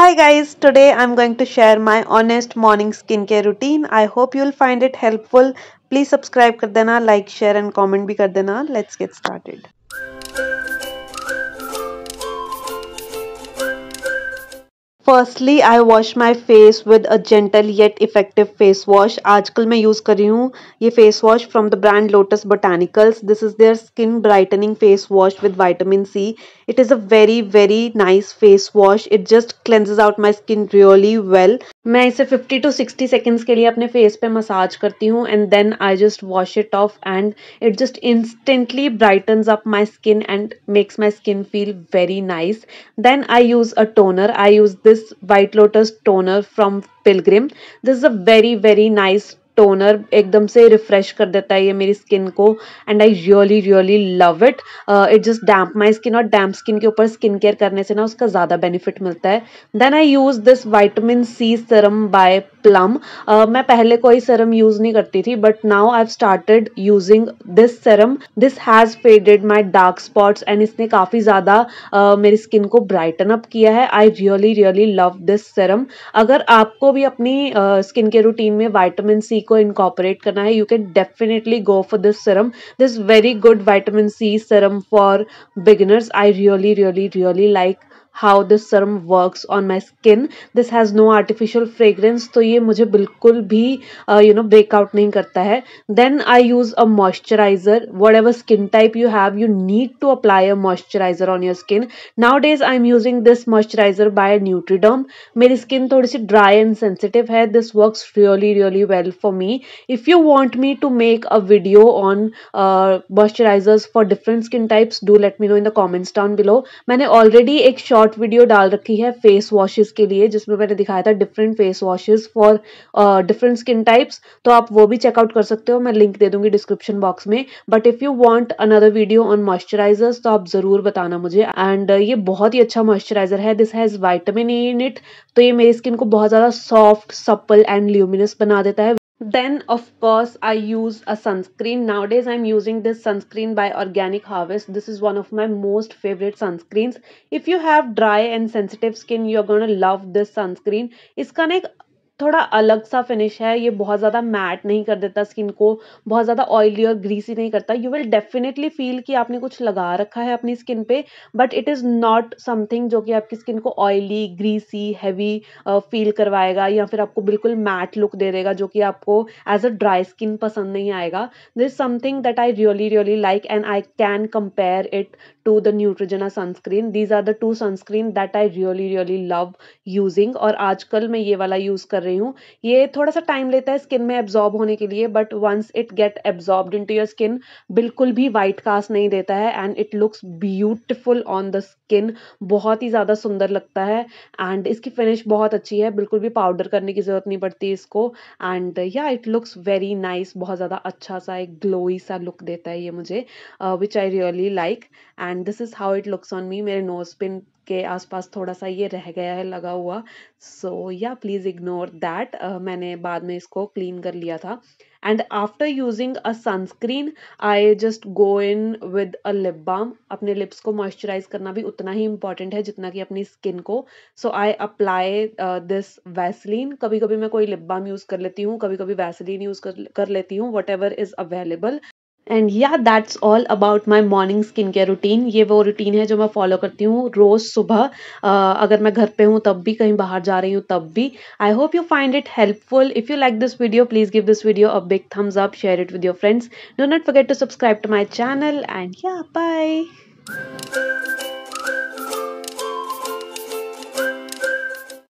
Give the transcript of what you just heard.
Hi guys, today I'm going to share my honest morning skincare routine. I hope you'll find it helpful. Please subscribe कर देना, like, share and comment भी कर देना. Let's get started. Firstly I wash my face with a gentle yet effective face wash आजकल मैं use कर रही हूँ ये face wash from the brand Lotus Botanicals this is their skin brightening face wash with vitamin C it is a very very nice face wash it just cleanses out my skin really well मैं इसे 50 to 60 seconds के लिए अपने face पे massage करती हूँ and then I just wash it off and it just instantly brightens up my skin and makes my skin feel very nice then I use a toner I use this white lotus toner from Pilgrim this is a very very nice toner एकदम से refresh कर देता है ये मेरी skin को and I really really love it it just damp my skin और damp skin के ऊपर स्किन केयर करने से ना उसका ज़्यादा बेनिफिट मिलता है then I use this vitamin C serum by plum मैं पहले कोई सरम यूज़ नहीं करती थी but now I started using this serum this has faded my dark spots and इसने काफ़ी ज़्यादा uh, मेरी स्किन को ब्राइटन अप किया है I really really love this serum अगर आपको भी अपनी स्किन uh, के रूटीन में वाइटामिन सी को इनकॉपरेट करना है you can definitely go for this serum this very good vitamin C serum for beginners I really really really like how this serum works on my skin this has no artificial fragrance so this mujhe bilkul bhi uh, you know breakout then i use a moisturizer whatever skin type you have you need to apply a moisturizer on your skin nowadays i'm using this moisturizer by nutriderm My skin thodi si dry and sensitive hai this works really really well for me if you want me to make a video on moisturizers for different skin types do let me know in the comments down below maine already ek short video डाल रखी है face washes के लिए जिसमें मैंने दिखाया था different face washes for different skin types तो आप वो भी चेकआउट कर सकते हो मैं लिंक दे दूंगी डिस्क्रिप्शन बॉक्स में but if you want another video on moisturisers तो आप ज़रूर बताना मुझे एंड uh, ये बहुत ही अच्छा मॉइस्चराइजर है this has vitamin E in it तो ये मेरी स्किन को बहुत ज़्यादा सॉफ्ट सप्पल एंड ल्यूमिनस बना देता है Then of course I use a sunscreen. Nowadays I'm using this sunscreen by Organic Harvest. This is one of my most favorite sunscreens. If you have dry and sensitive skin, you're going to love this sunscreen. It's ना एक थोड़ा अलग सा finish है ये बहुत ज़्यादा mat नहीं कर देता स्किन को बहुत ज़्यादा ऑयली और ग्रीसी नहीं करता यू विल डेफिनेटली फील कि आपने कुछ लगा रखा है अपनी स्किन पे but it is not something जो कि आपकी स्किन को ऑयली ग्रीसी हैवी फील करवाएगा या फिर आपको बिल्कुल मैट लुक दे देगा जो कि आपको एज अ ड्राई स्किन पसंद नहीं आएगा this something that I really really like and I can compare it to the Neutrogena sunscreen these are the two sunscreen that I really really love using और आजकल मैं ये वाला use कर रही हूँ ये थोड़ा सा टाइम लेता है स्किन में एब्जॉर्ब होने के लिए but once it get absorb into your skin बिल्कुल भी वाइट कास्ट नहीं देता है and it looks beautiful on the skin बहुत ही ज़्यादा सुंदर लगता है एंड इसकी फिनिश बहुत अच्छी है बिल्कुल भी पाउडर करने की ज़रूरत नहीं पड़ती इसको एंड या इट लुक्स वेरी नाइस बहुत ज़्यादा अच्छा सा एक ग्लोई सा लुक देता है ये मुझे which I really like and this is how it looks on me मेरे नोज पिन के आसपास थोड़ा सा ये रह गया है लगा हुआ सो या प्लीज़ इग्नोर दैट मैंने बाद में इसको क्लीन कर लिया था and after using a sunscreen I just go in with a lip balm अपने लिप्स को मॉइस्चराइज करना भी उतना ही इंपॉर्टेंट है जितना कि अपनी स्किन को so I apply this Vaseline कभी कभी मैं कोई लिप बाम यूज़ कर लेती हूँ कभी कभी वैसलीन यूज़ कर कर लेती हूँ whatever is available and yeah that's all about my morning skin care routine ये वो रूटीन है जो मैं फॉलो करती हूँ रोज़ सुबह अगर मैं घर पे हूँ तब भी कहीं बाहर जा रही हूँ तब भी I hope you find it helpful if you like this video please give this video a big thumbs up share it with your friends do not forget to subscribe to my channel and yeah bye